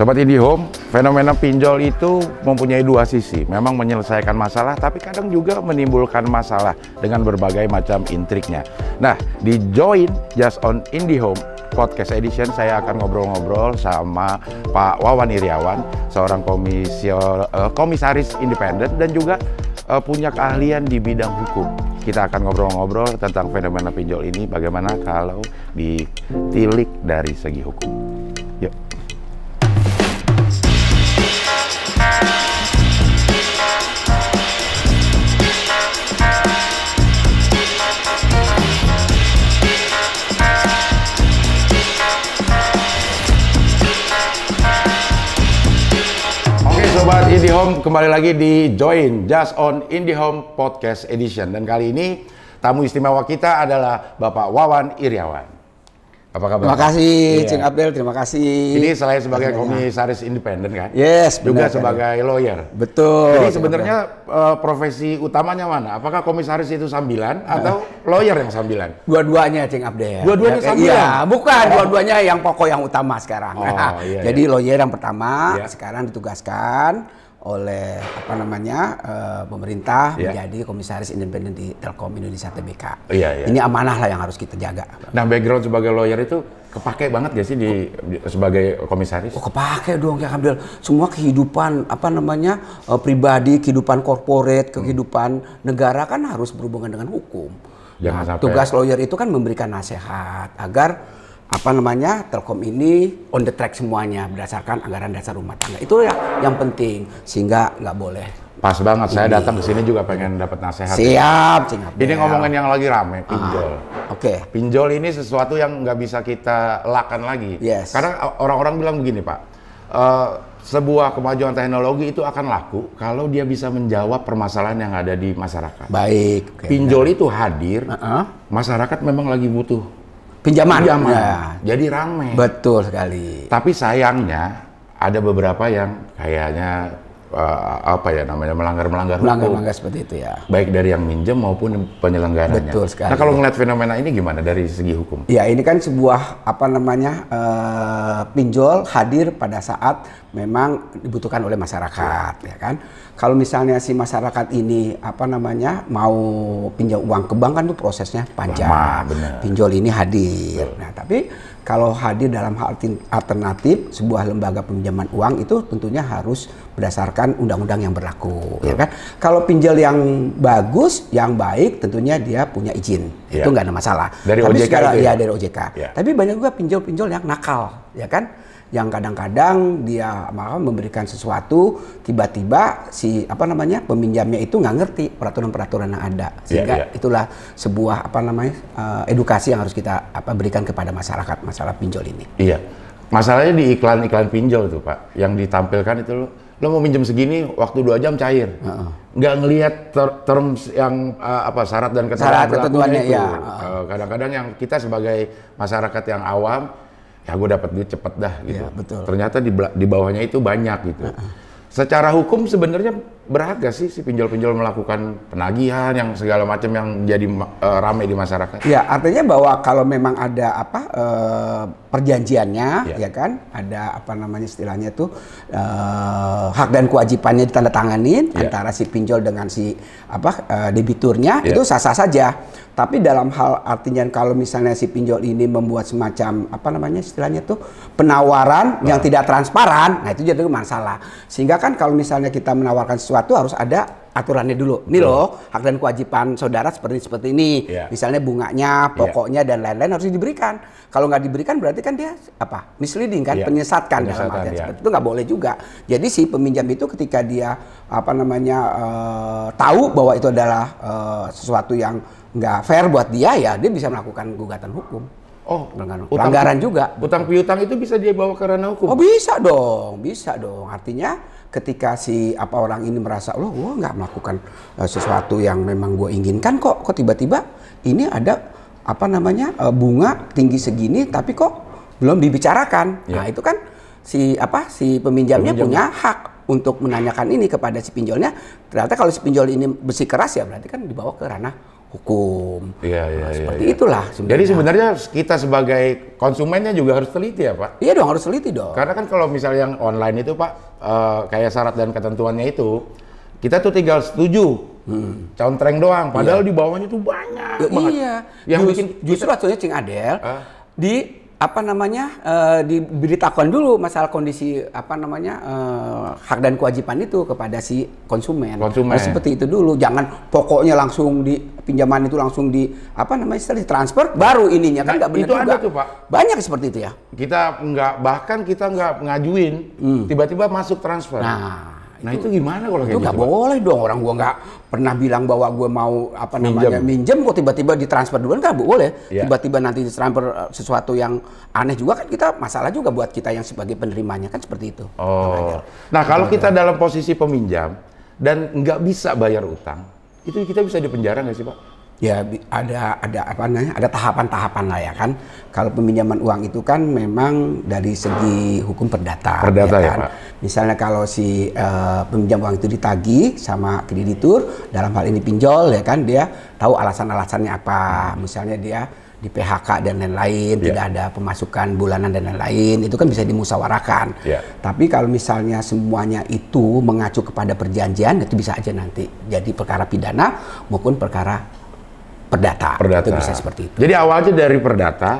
Sobat IndiHome, fenomena pinjol itu mempunyai dua sisi. Memang menyelesaikan masalah, tapi kadang juga menimbulkan masalah dengan berbagai macam intriknya. Nah, di Join Just on IndiHome Podcast Edition, saya akan ngobrol-ngobrol sama Pak Wawan Iriawan, seorang komisio, eh, komisaris independen dan juga eh, punya keahlian di bidang hukum kita akan ngobrol-ngobrol tentang fenomena pinjol ini bagaimana kalau ditilik dari segi hukum. Assalamualaikum, kembali lagi di Join Just on Indie Home Podcast Edition dan kali ini tamu istimewa kita adalah Bapak Wawan Iriawan. Apa kabar? Terima kasih, ya. Cing Abdel. Terima kasih. Ini selain sebagai komisaris independen kan? Yes. Juga kan? sebagai lawyer. Betul. Jadi sebenarnya uh, profesi utamanya mana? Apakah komisaris itu sambilan nah. atau lawyer yang sambilan? Dua-duanya, Cing Abdel. Dua-duanya ya, sambilan. Iya, bukan. Oh. Dua-duanya yang pokok yang utama sekarang. Oh, iya, Jadi iya. lawyer yang pertama iya. sekarang ditugaskan oleh apa namanya uh, pemerintah yeah. menjadi komisaris independen di Telkom Indonesia TBK. Oh, yeah, yeah. Ini amanah lah yang harus kita jaga. Nah background sebagai lawyer itu kepake banget gak sih di, di sebagai komisaris? Oh kepake dong ya Abdul. Semua kehidupan apa namanya uh, pribadi, kehidupan korporat, hmm. kehidupan hmm. negara kan harus berhubungan dengan hukum. Jangan nah, sampai... Tugas lawyer itu kan memberikan nasihat agar apa namanya Telkom ini on the track semuanya berdasarkan anggaran dasar rumah tangga itu ya yang penting sehingga nggak boleh Pas banget, ini. saya datang ke sini juga pengen dapat nasihat. Ya. Siap, siap. Ini ngomongin yang lagi rame, ah, pinjol. Oke. Okay. Pinjol ini sesuatu yang nggak bisa kita lakukan lagi. Yes. Karena orang-orang bilang begini, Pak. Uh, sebuah kemajuan teknologi itu akan laku kalau dia bisa menjawab permasalahan yang ada di masyarakat. Baik. Okay, pinjol benar. itu hadir, uh -uh. masyarakat memang lagi butuh pinjaman. Pinjaman. Ya. Jadi rame. Betul sekali. Tapi sayangnya ada beberapa yang kayaknya uh, apa ya namanya melanggar melanggar hukum melanggar melanggar seperti itu ya baik dari yang minjem maupun penyelenggaranya betul sekali nah kalau melihat fenomena ini gimana dari segi hukum ya ini kan sebuah apa namanya uh, pinjol hadir pada saat memang dibutuhkan oleh masyarakat ya kan kalau misalnya si masyarakat ini apa namanya mau pinjam uang ke bank kan tuh prosesnya panjang Lama, pinjol ini hadir betul. nah tapi kalau hadir dalam hal alternatif sebuah lembaga peminjaman uang itu tentunya harus berdasarkan undang-undang yang berlaku ya iya. kan kalau pinjol yang bagus yang baik tentunya dia punya izin ya. itu nggak ada masalah dari tapi OJK sekarang, gitu ya, ya dari OJK ya. tapi banyak juga pinjol-pinjol yang nakal ya kan yang kadang-kadang dia memberikan sesuatu tiba-tiba si apa namanya peminjamnya itu nggak ngerti peraturan-peraturan yang ada iya, sehingga yeah, yeah. itulah sebuah apa namanya uh, edukasi yang harus kita apa berikan kepada masyarakat masalah pinjol ini. Iya. Yeah. Masalahnya di iklan-iklan pinjol tuh Pak, yang ditampilkan itu lo, lo mau minjem segini waktu dua jam cair, uh -uh. nggak ngelihat ter terms yang uh, apa syarat dan ketentuan syarat itu. kadang iya. eh, Kadang-kadang uh -uh. yang kita sebagai masyarakat yang awam ya ah, gue dapat duit cepet dah gitu. Ya, betul. Ternyata di, di bawahnya itu banyak gitu. Uh -uh. Secara hukum sebenarnya berhak sih si pinjol-pinjol melakukan penagihan yang segala macam yang jadi uh, eh, ramai di masyarakat? Ya, artinya bahwa kalau memang ada apa uh, perjanjiannya, ya. ya kan, ada apa namanya istilahnya tuh uh, hak dan kewajibannya ditandatanganin ya. antara si pinjol dengan si apa uh, debiturnya ya. itu sah-sah saja. Tapi dalam hal artinya kalau misalnya si pinjol ini membuat semacam apa namanya istilahnya tuh penawaran nah. yang tidak transparan, nah itu jadi masalah. Sehingga kan kalau misalnya kita menawarkan sesuatu harus ada aturannya dulu. Ini loh hak dan kewajiban saudara seperti seperti ini. Yeah. Misalnya bunganya, iya. pokoknya yeah. dan lain-lain harus diberikan. Kalau nggak diberikan berarti kan dia apa? Misleading kan, yeah. penyesatkan, penyesatan dalam artian yeah. seperti itu nggak boleh juga. Jadi si peminjam itu ketika dia apa namanya uh, tahu bahwa itu adalah uh, sesuatu yang nggak fair buat dia ya dia bisa melakukan gugatan hukum. Oh, dengan utang, pelanggaran juga. Utang piutang itu bisa dia bawa ke ranah hukum. Oh, bisa dong, bisa dong. Artinya ketika si apa orang ini merasa, loh, gue nggak melakukan uh, sesuatu yang memang gue inginkan kok, kok tiba-tiba ini ada apa namanya uh, bunga tinggi segini, tapi kok belum dibicarakan. Ya. Nah, itu kan si apa si peminjamnya Peminjam. punya hak untuk menanyakan ini kepada si pinjolnya. Ternyata kalau si pinjol ini bersikeras ya berarti kan dibawa ke ranah hukum. Iya, iya, nah, iya Seperti ya. itulah sebenarnya. Jadi sebenarnya kita sebagai konsumennya juga harus teliti ya, Pak? Iya dong, harus teliti dong. Karena kan kalau misalnya yang online itu, Pak, uh, kayak syarat dan ketentuannya itu, kita tuh tinggal setuju. Hmm. Contreng doang, padahal iya. di bawahnya tuh banyak Iya. Yang Just, bikin justru kita... Cing Adel, di apa namanya uh, diberitakan dulu masalah kondisi apa namanya uh, hak dan kewajiban itu kepada si konsumen. Konsumen. Nah, seperti itu dulu, jangan pokoknya langsung di pinjaman itu langsung di apa namanya setelah transfer baru ininya kan nah, nggak benar itu ada tuh pak. Banyak seperti itu ya. Kita nggak bahkan kita nggak ngajuin, hmm. tiba-tiba hmm. masuk transfer. Nah Nah itu, itu gimana kalau kayak itu gitu? Itu nggak boleh dong orang gue nggak pernah bilang bahwa gue mau apa namanya minjem, kok tiba-tiba ditransfer duluan nggak boleh. Yeah. Tiba-tiba nanti ditransfer eh, sesuatu yang aneh juga kan kita masalah juga buat kita yang sebagai penerimanya kan seperti itu. Oh. Nah kalau kita dalam posisi peminjam dan nggak bisa bayar utang, itu kita bisa dipenjara nggak sih pak? ya ada ada apa namanya ada tahapan-tahapan lah ya kan kalau peminjaman uang itu kan memang dari segi hukum perdata, perdata ya, ya kan Pak. misalnya kalau si uh, peminjam uang itu ditagi sama kreditur dalam hal ini pinjol ya kan dia tahu alasan-alasannya apa misalnya dia di PHK dan lain-lain, yeah. tidak ada pemasukan bulanan dan lain-lain, itu kan bisa dimusawarakan. Yeah. Tapi kalau misalnya semuanya itu mengacu kepada perjanjian, itu bisa aja nanti jadi perkara pidana maupun perkara perdata. Perdata. Itu bisa seperti itu. Jadi awalnya dari perdata,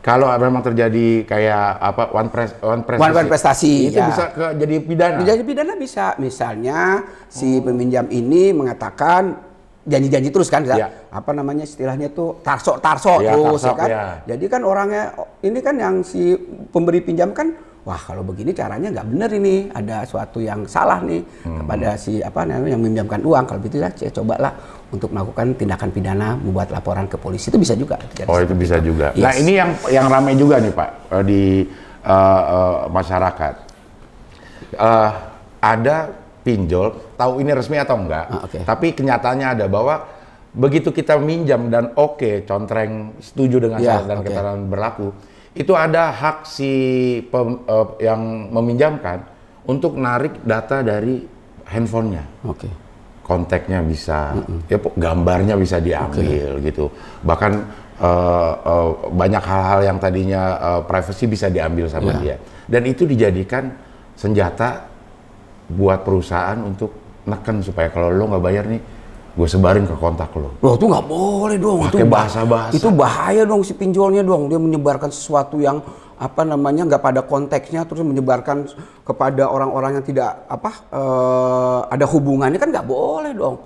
kalau memang terjadi kayak apa one press one press one press prestasi itu ya. bisa ke, jadi pidana. Jadi pidana bisa. Misalnya si hmm. peminjam ini mengatakan janji-janji terus kan, ya. apa namanya istilahnya tuh tarso tarso ya, terus tarso, ya kan. Ya. Jadi kan orangnya ini kan yang si pemberi pinjam kan wah kalau begini caranya nggak bener ini ada suatu yang salah nih hmm. kepada si apa namanya yang meminjamkan uang kalau begitu ya lah untuk melakukan tindakan pidana membuat laporan ke polisi itu bisa juga oh itu bisa itu. juga yes. nah ini yang yang ramai juga nih pak eh, di uh, uh, masyarakat uh, ada pinjol tahu ini resmi atau enggak ah, okay. tapi kenyataannya ada bahwa begitu kita minjam dan oke okay, contreng setuju dengan yeah, syarat dan okay. ketentuan berlaku itu ada hak si pem, uh, yang meminjamkan untuk narik data dari handphonenya. Oke. Okay. Kontaknya bisa, mm hmm ya gambarnya bisa diambil okay. gitu. Bahkan uh, uh, banyak hal-hal yang tadinya uh, privacy bisa diambil sama yeah. dia. Dan itu dijadikan senjata buat perusahaan untuk neken supaya kalau lo nggak bayar nih gue sebarin ke kontak lo. Lo tuh nggak boleh dong. itu bahasa-bahasa. Itu bahaya dong si pinjolnya dong. Dia menyebarkan sesuatu yang apa namanya nggak pada konteksnya terus menyebarkan kepada orang-orang yang tidak apa uh, ada hubungannya kan nggak boleh dong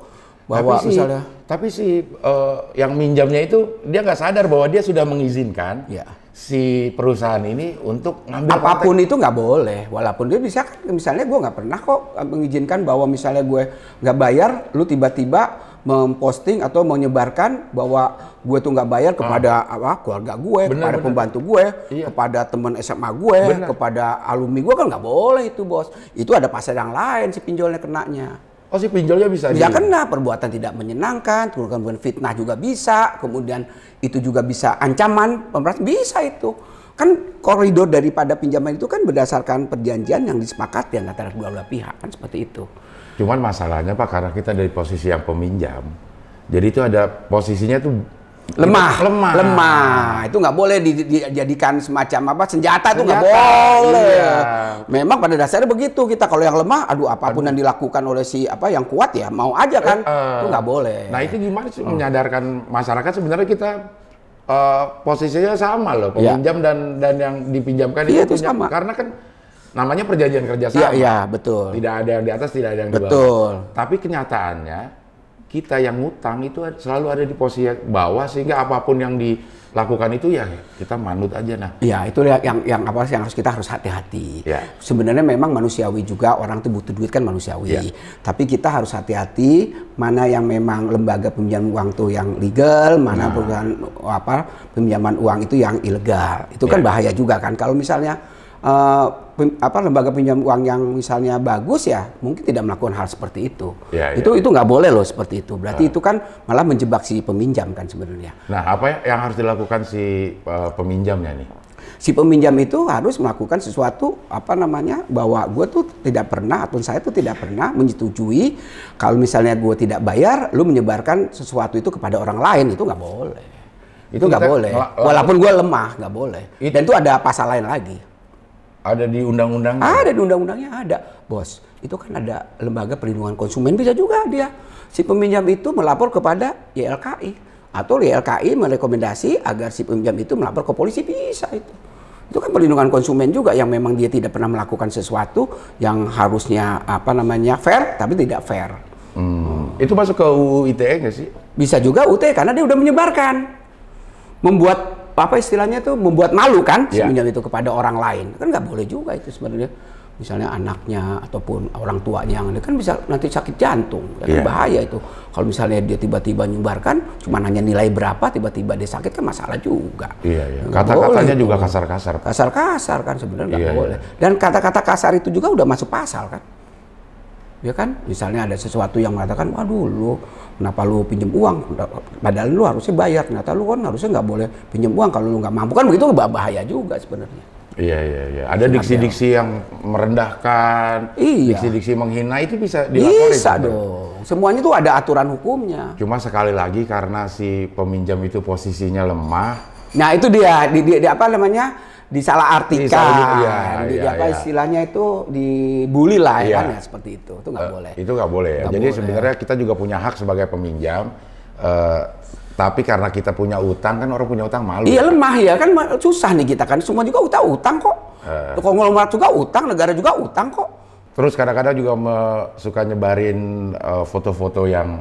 bahwa tapi si, tapi si uh, yang minjamnya itu dia nggak sadar bahwa dia sudah mengizinkan ya si perusahaan ini untuk ngambil apapun konten. itu nggak boleh walaupun dia bisa kan misalnya gue nggak pernah kok mengizinkan bahwa misalnya gue nggak bayar lu tiba-tiba memposting atau menyebarkan bahwa gue tuh nggak bayar kepada ah. apa keluarga gue bener, kepada bener. pembantu gue iya. kepada teman SMA gue bener. kepada alumni gue kan nggak boleh itu bos itu ada pasal yang lain si pinjolnya kenanya Oh si pinjolnya bisa. Ya di... kena perbuatan tidak menyenangkan, kemudian fitnah juga bisa, kemudian itu juga bisa ancaman pemerintah bisa itu. Kan koridor daripada pinjaman itu kan berdasarkan perjanjian yang disepakati antara dua belah pihak kan seperti itu. Cuman masalahnya Pak karena kita dari posisi yang peminjam, jadi itu ada posisinya tuh Gitu. lemah lemah lemah itu nggak boleh dijadikan semacam apa senjata, itu nggak boleh iya. memang pada dasarnya begitu kita kalau yang lemah aduh apapun aduh. yang dilakukan oleh si apa yang kuat ya mau aja kan eh, uh, itu nggak boleh nah itu gimana sih hmm. menyadarkan masyarakat sebenarnya kita uh, posisinya sama loh iya. peminjam ya. dan dan yang dipinjamkan ya, itu, sama karena kan namanya perjanjian kerjasama iya ya, betul tidak ada yang di atas tidak ada yang di bawah betul tapi kenyataannya kita yang ngutang itu selalu ada di posisi bawah sehingga apapun yang dilakukan itu ya kita manut aja nah. Ya itu ya, yang yang apa sih yang harus kita harus hati-hati. Ya. Sebenarnya memang manusiawi juga orang itu butuh duit kan manusiawi. Ya. Tapi kita harus hati-hati mana yang memang lembaga pinjaman uang tuh yang legal, mana nah. bukan apa pinjaman uang itu yang ilegal. Itu kan ya. kan bahaya juga kan kalau misalnya Eh, apa lembaga pinjam uang yang misalnya bagus ya mungkin tidak melakukan hal seperti itu. Ya, ya. itu ya. itu nggak boleh loh seperti itu. Berarti nah. itu kan malah menjebak si peminjam kan sebenarnya. Nah apa ya yang harus dilakukan si uh, peminjamnya nih? Si peminjam itu harus melakukan sesuatu apa namanya bahwa gue tuh tidak pernah ataupun saya tuh tidak pernah menyetujui kalau misalnya gue tidak bayar, lu menyebarkan sesuatu itu kepada orang lain itu nggak boleh itu nggak boleh walaupun gue lemah nggak boleh dan itu ada pasal lain lagi ada di undang-undangnya? Ada di undang-undangnya ada, bos. Itu kan ada lembaga perlindungan konsumen bisa juga dia. Si peminjam itu melapor kepada YLKI atau YLKI merekomendasi agar si peminjam itu melapor ke polisi bisa itu. Itu kan perlindungan konsumen juga yang memang dia tidak pernah melakukan sesuatu yang harusnya apa namanya fair tapi tidak fair. Hmm. Itu masuk ke UU ITE nggak sih? Bisa juga UTE karena dia udah menyebarkan. Membuat apa istilahnya tuh membuat malu kan yeah. semenjak itu kepada orang lain kan nggak boleh juga itu sebenarnya misalnya anaknya ataupun orang tuanya yang kan bisa nanti sakit jantung ya kan yeah. bahaya itu kalau misalnya dia tiba-tiba nyumbarkan cuma hanya nilai berapa tiba-tiba dia sakit kan masalah juga yeah, yeah. kata-katanya juga kasar-kasar kasar-kasar kan sebenarnya nggak yeah, iya. boleh yeah. dan kata-kata kasar itu juga udah masuk pasal kan ya kan misalnya ada sesuatu yang mengatakan waduh lu kenapa lu pinjem uang padahal lu harusnya bayar ternyata lu kan harusnya nggak boleh pinjem uang kalau lu nggak mampu kan begitu bahaya juga sebenarnya iya iya iya ada diksi-diksi yang merendahkan iya. diksi-diksi menghina itu bisa dilaporin bisa sebenernya. dong semuanya tuh ada aturan hukumnya cuma sekali lagi karena si peminjam itu posisinya lemah nah itu dia di, di, di apa namanya disalah artikan, Disalah, iya, di, iya, apa ya. istilahnya itu dibully lah ya iya. kan ya seperti itu, itu nggak uh, boleh. Itu nggak boleh. Ya. Gak Jadi boleh. sebenarnya kita juga punya hak sebagai peminjam. Uh, tapi karena kita punya utang kan orang punya utang malu. Iya lemah ya kan susah nih kita kan semua juga utang utang kok. Uh. Konglomerat juga utang, negara juga utang kok. Terus kadang-kadang juga me, suka nyebarin foto-foto uh, foto -foto yang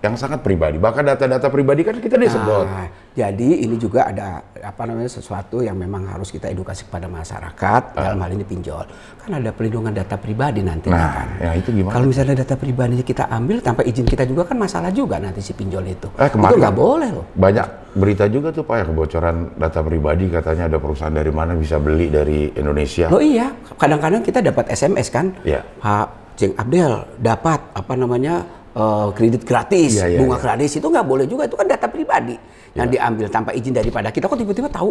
yang sangat pribadi. Bahkan data-data pribadi kan kita disebut Nah, jadi ini juga ada apa namanya sesuatu yang memang harus kita edukasi kepada masyarakat uh. dalam hal ini pinjol. Kan ada perlindungan data pribadi nanti nah, kan. Ya itu gimana? Kalau misalnya data pribadinya kita ambil tanpa izin kita juga kan masalah juga nanti si pinjol itu. Eh, kemarin itu nggak boleh loh. Banyak berita juga tuh Pak ya kebocoran data pribadi katanya ada perusahaan dari mana bisa beli dari Indonesia. oh iya, kadang-kadang kita dapat SMS kan. Iya. Yeah. Pak Jeng Abdel dapat apa namanya uh, kredit gratis, yeah, yeah, bunga yeah. gratis itu nggak boleh juga. Itu kan data pribadi yeah. yang iya. diambil tanpa izin daripada kita. Kok tiba-tiba tahu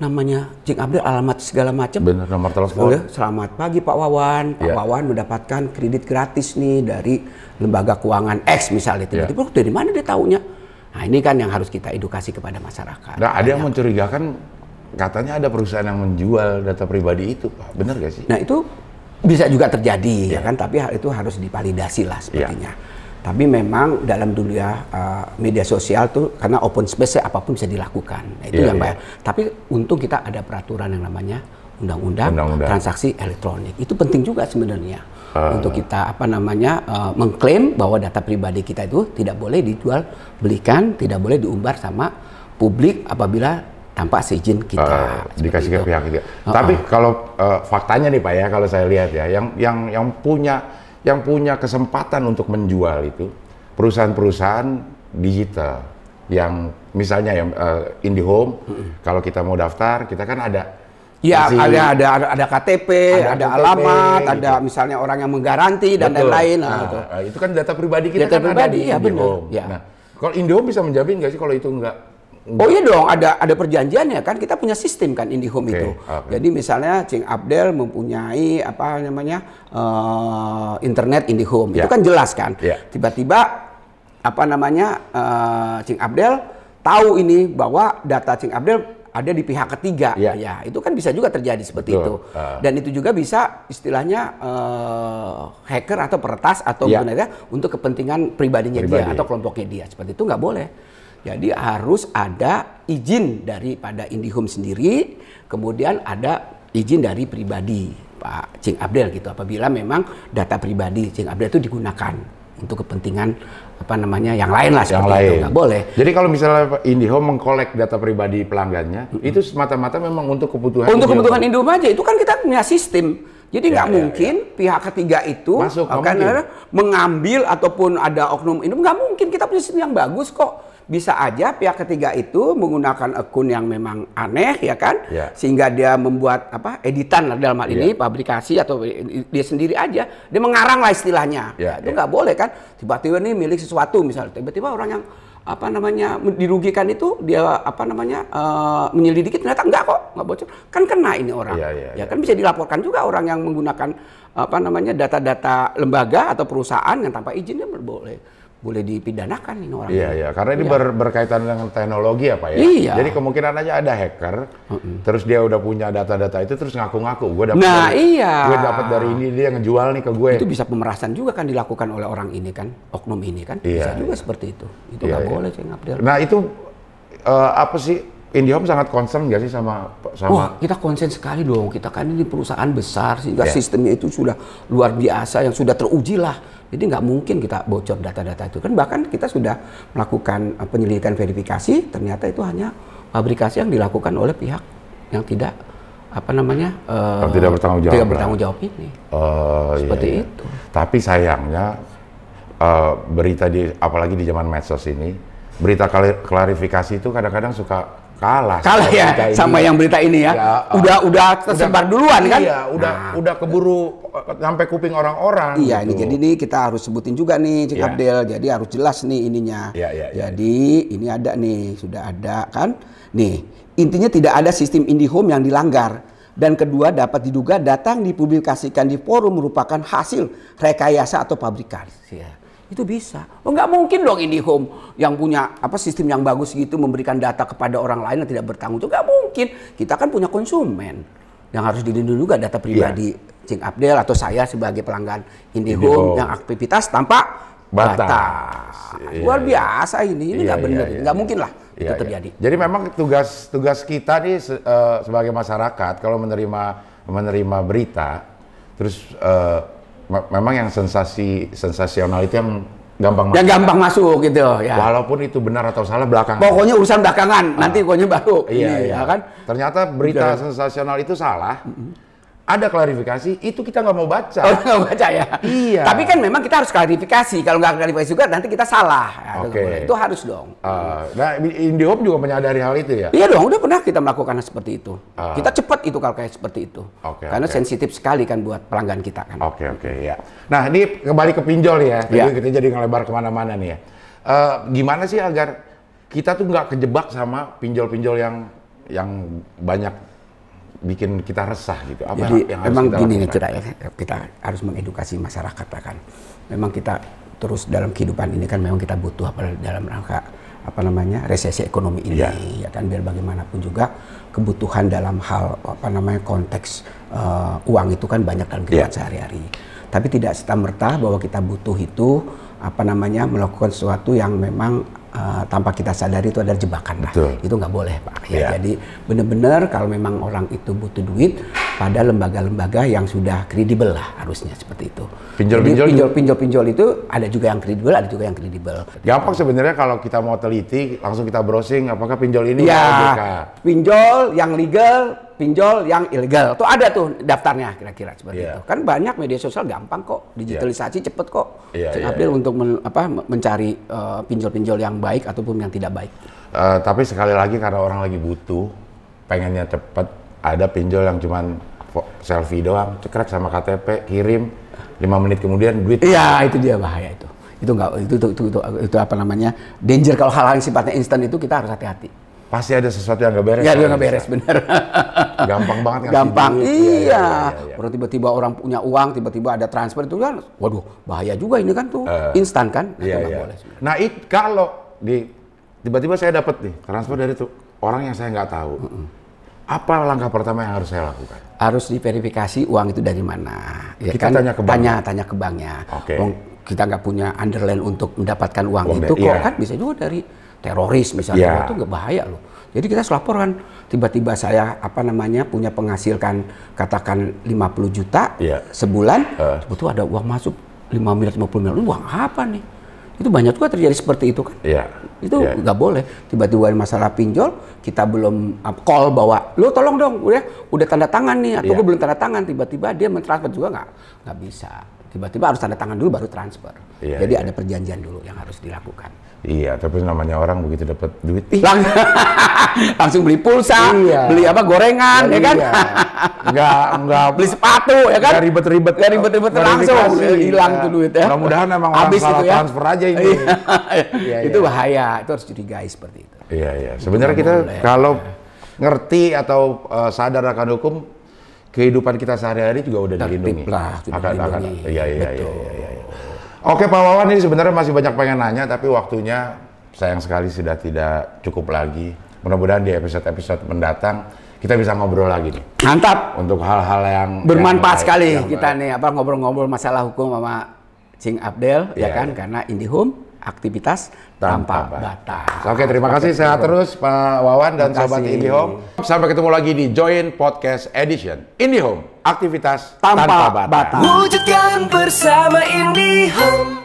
namanya Jing Abdul, alamat segala macam. Benar nomor telepon. Selamat pagi Pak Wawan. Pak yeah. Wawan mendapatkan kredit gratis nih dari lembaga keuangan X misalnya. Iya. Tiba-tiba yeah. dari mana dia tahunya? Nah ini kan yang harus kita edukasi kepada masyarakat. Nah ada yang mencurigakan katanya ada perusahaan yang menjual data pribadi itu, Pak. Benar gak sih? Nah itu bisa juga terjadi ya, ya kan, tapi hal itu harus dipalidasi lah iya. sepertinya. Ya. Tapi memang dalam dunia ya, uh, eh, media sosial tuh karena open space apapun bisa dilakukan. Nah, itu yeah, yang yeah. Iya. Tapi untung kita ada peraturan yang namanya undang-undang transaksi elektronik. Itu penting juga sebenarnya uh. untuk kita apa namanya uh, mengklaim bahwa data pribadi kita itu tidak boleh dijual belikan, tidak boleh diumbar sama publik apabila tanpa seizin kita uh, dikasih ke pihak ketiga. Uh -uh. Tapi kalau uh, faktanya nih Pak ya kalau saya lihat ya yang yang yang punya yang punya kesempatan untuk menjual itu perusahaan-perusahaan digital yang misalnya yang uh, eh, IndiHome -hmm. kalau kita mau daftar kita kan ada ya ada ada ada KTP, ada, ada KTP, alamat, gitu. ada misalnya orang yang menggaranti dan lain-lain. Nah, gitu. Ah, itu kan data pribadi kita data kan pribadi, ada di ya, IndiHome. Ya. Nah, kalau IndiHome bisa menjamin nggak sih kalau itu nggak Oh iya dong, ada ada perjanjiannya kan kita punya sistem kan IndiHome okay. itu. Okay. Jadi misalnya Cing Abdel mempunyai apa namanya uh, internet IndiHome yeah. itu ya. kan jelas kan. tiba ya. Tiba-tiba apa namanya uh, Cing Abdel tahu ini bahwa data Cing Abdel ada di pihak ketiga. Yeah. Ya, itu kan bisa juga terjadi seperti Betul. itu. Uh. Dan itu juga bisa istilahnya uh, hacker atau peretas atau yeah. Ya. untuk kepentingan pribadinya Pribadi. dia atau kelompoknya dia. Seperti itu nggak boleh. Jadi harus ada izin daripada IndiHome sendiri, kemudian ada izin dari pribadi Pak Cing Abdel gitu apabila memang data pribadi Cing Abdel itu digunakan untuk kepentingan apa namanya yang lain lah yang lain. itu nggak boleh. Jadi kalau misalnya IndiHome mengkolek data pribadi pelanggannya mm -hmm. itu semata-mata memang untuk kebutuhan untuk IndiHome. kebutuhan IndiHome aja itu kan kita punya sistem. Jadi ya, nggak ya, ya. mungkin ya, pihak ketiga itu Masuk, akan mengambil ataupun ada oknum IndiHome nggak mungkin kita punya sistem yang bagus kok bisa aja pihak ketiga itu menggunakan akun yang memang aneh ya kan yeah. sehingga dia membuat apa editan dalam hal ini yeah. publikasi atau dia sendiri aja dia mengarang lah istilahnya yeah, ya, nah, itu ya. nggak boleh kan tiba-tiba ini milik sesuatu misalnya tiba-tiba orang yang apa namanya dirugikan itu dia apa namanya uh, menyelidiki ternyata enggak kok nggak bocor kan kena ini orang ya, ya, ya, ya kan bisa dilaporkan juga orang yang menggunakan apa namanya data-data lembaga atau perusahaan yang tanpa izinnya boleh boleh dipidanakan ini orang. Iya, iya. Karena ini ya. ber, berkaitan dengan teknologi ya Pak ya. Iya. Jadi kemungkinan aja ada hacker, uh -uh. terus dia udah punya data-data itu terus ngaku-ngaku. Gue dapat nah, dari, iya. gue dapat dari ini, dia ngejual nih ke gue. Itu bisa pemerasan juga kan dilakukan oleh orang ini kan, oknum ini kan. Iya, bisa juga iya. seperti itu. Itu iya, nggak iya, iya. boleh, Ceng Abdel. Nah itu uh, apa sih IndiHome sangat concern nggak sih sama, sama? Wah, kita concern sekali dong. Kita kan ini perusahaan besar, sehingga yeah. sistemnya itu sudah luar biasa, yang sudah teruji lah. Jadi nggak mungkin kita bocor data-data itu. Kan bahkan kita sudah melakukan eh, penyelidikan verifikasi, ternyata itu hanya fabrikasi yang dilakukan oleh pihak yang tidak apa namanya uh, tidak bertanggung jawab. Tidak bertanggung jawab ini. Uh, Seperti iya, iya. itu. Tapi sayangnya uh, berita di apalagi di zaman medsos ini, berita klarifikasi itu kadang-kadang suka Kalah. Kalah ya ini. sama yang berita ini ya. ya uh, udah udah tersebar udah, duluan iya, kan? Iya, udah nah. udah keburu eh, sampai kuping orang-orang. Iya, gitu. ini jadi nih kita harus sebutin juga nih Cik yeah. Abdel. Jadi harus jelas nih ininya. Yeah, yeah, iya. jadi yeah. ini ada nih, sudah ada kan? Nih, intinya tidak ada sistem IndiHome yang dilanggar dan kedua dapat diduga datang dipublikasikan di forum merupakan hasil rekayasa atau pabrikan. yeah. Itu bisa. Oh, nggak mungkin dong IndiHome yang punya apa sistem yang bagus gitu memberikan data kepada orang lain yang tidak bertanggung jawab. Nggak mungkin. Kita kan punya konsumen yang harus dilindungi juga data iya. pribadi yeah. Cing Abdel atau saya sebagai pelanggan IndiHome, yang aktivitas tanpa batas. batas. Yeah. Luar iya. biasa ini, ini nggak yeah, benar, iya, nggak yeah, mungkin lah yeah, itu terjadi. Yeah. Jadi memang tugas tugas kita nih uh, sebagai masyarakat kalau menerima menerima berita, terus uh, memang yang sensasi sensasional itu yang gampang yang masuk. gampang masuk gitu ya. Walaupun itu benar atau salah belakangan. Pokoknya urusan belakangan, ah. nanti pokoknya baru. Iya, iya. Ya kan? Ternyata berita Udah. Gitu. sensasional itu salah. Mm -hmm ada klarifikasi, itu kita nggak mau baca. Oh, nggak baca ya? Iya. Tapi kan memang kita harus klarifikasi. Kalau nggak klarifikasi juga nanti kita salah. Ya, oke. Okay. Itu harus dong. Uh, nah, IndiHome juga menyadari hal itu ya? Iya dong, udah pernah kita melakukan seperti itu. Uh. Kita cepat itu kalau kayak seperti itu. Okay, Karena okay. sensitif sekali kan buat pelanggan kita kan. Oke, okay, oke, okay, ya. Nah, ini kembali ke pinjol ya. Iya. yeah. kita jadi ngelebar kemana-mana nih ya. Uh, gimana sih agar kita tuh nggak kejebak sama pinjol-pinjol yang yang banyak bikin kita resah gitu. Apa Jadi yang memang harus kita gini nih ya, ya, kita harus mengedukasi masyarakat lah kan. Memang kita terus dalam kehidupan ini kan memang kita butuh apa dalam rangka apa namanya resesi ekonomi ini yeah. ya kan biar bagaimanapun juga kebutuhan dalam hal apa namanya konteks uh, uang itu kan banyak dalam kehidupan yeah. sehari-hari. Tapi tidak serta merta bahwa kita butuh itu apa namanya melakukan sesuatu yang memang uh, tanpa kita sadari itu ada jebakan lah. Betul. Itu nggak boleh pak. Ya, yeah. Jadi benar-benar kalau memang orang itu butuh duit pada lembaga-lembaga yang sudah kredibel lah harusnya seperti itu. Pinjol-pinjol pinjol-pinjol itu ada juga yang kredibel, ada juga yang kredibel. Gampang sebenarnya kalau kita mau teliti langsung kita browsing apakah pinjol ini ya, pinjol yang legal pinjol yang ilegal. Tuh ada tuh daftarnya kira-kira seperti yeah. itu. Kan banyak media sosial gampang kok, iya. digitalisasi yeah. cepet kok. Yeah, iya, Cek yeah, yeah. untuk men, apa, mencari eh, pinjol-pinjol uh, yang baik ataupun yang tidak baik. Uh, tapi sekali lagi karena orang lagi butuh, pengennya cepet, ada pinjol yang cuman selfie doang, cekrek sama KTP, kirim lima menit kemudian duit. Iya itu dia bahaya itu. Itu enggak itu itu, itu, itu, itu apa namanya danger kalau hal-hal yang sifatnya instan itu kita harus hati-hati pasti ada sesuatu yang gak beres. Ya, nggak beres bener. Gampang banget ngasih Gampang. Duit. Iya. Ya, ya, ya, ya. tiba-tiba orang punya uang, tiba-tiba ada transfer itu kan, waduh bahaya juga ini kan tuh uh, instan kan. Nah, iya, iya. Boleh. Nah it, kalau di tiba-tiba saya dapat nih transfer dari tuh orang yang saya nggak tahu. Mm -mm. Apa langkah pertama yang harus saya lakukan? Harus diverifikasi uang itu dari mana. Ya Kita kan? tanya ke banknya. Tanya, tanya ke banknya. Oke. Okay. Kita nggak punya underline untuk mendapatkan uang, uang itu, kok iya. kan bisa juga dari teroris misalnya yeah. itu nggak bahaya loh. Jadi kita laporan tiba-tiba saya apa namanya punya penghasilan katakan 50 juta yeah. sebulan, uh. betul ada uang masuk 5 miliar 50 miliar uang apa nih? Itu banyak juga terjadi seperti itu kan? Yeah. Itu ya. nggak yeah. boleh. Tiba-tiba masalah pinjol, kita belum uh, call bahwa lo tolong dong udah udah tanda tangan nih atau yeah. gue ya. belum tanda tangan, tiba-tiba dia mentransfer juga nggak nggak bisa tiba-tiba harus tanda tangan dulu baru transfer. Iya, Jadi iya. ada perjanjian dulu yang harus dilakukan. Iya, tapi namanya orang begitu dapat duit Lang langsung beli pulsa, iya. beli apa gorengan, ya, ya kan? Iya. Enggak, enggak beli sepatu, ya kan? Enggak ribet-ribet, enggak ribet-ribet langsung hilang iya. tuh duit ya. Mudah-mudahan emang Habis itu, ya. transfer aja ini. Iya. iya, itu iya. bahaya, itu harus curigai seperti itu. Iya, iya. Sebenarnya kita kalau iya. ngerti atau uh, sadar akan hukum kehidupan kita sehari-hari juga udah Tertip dilindungi. Lah, akan, akan, iya, iya, iya, iya, iya, iya. Oke Pak Wawan ini sebenarnya masih banyak pengen nanya tapi waktunya sayang sekali sudah tidak cukup lagi. Mudah-mudahan di episode-episode mendatang kita bisa ngobrol lagi nih. Mantap. Untuk hal-hal yang bermanfaat yang, sekali yang, kita nih apa ngobrol-ngobrol masalah hukum sama Cing Abdel yeah, ya iya, kan yeah. karena Indihome aktivitas tanpa batas. Oke, terima kasih. Sehat terus Pak Wawan dan sobat IndiHome. Sampai ketemu lagi di Join Podcast Edition IndiHome, aktivitas tanpa, tanpa batas. batas. Wujudkan bersama IndiHome.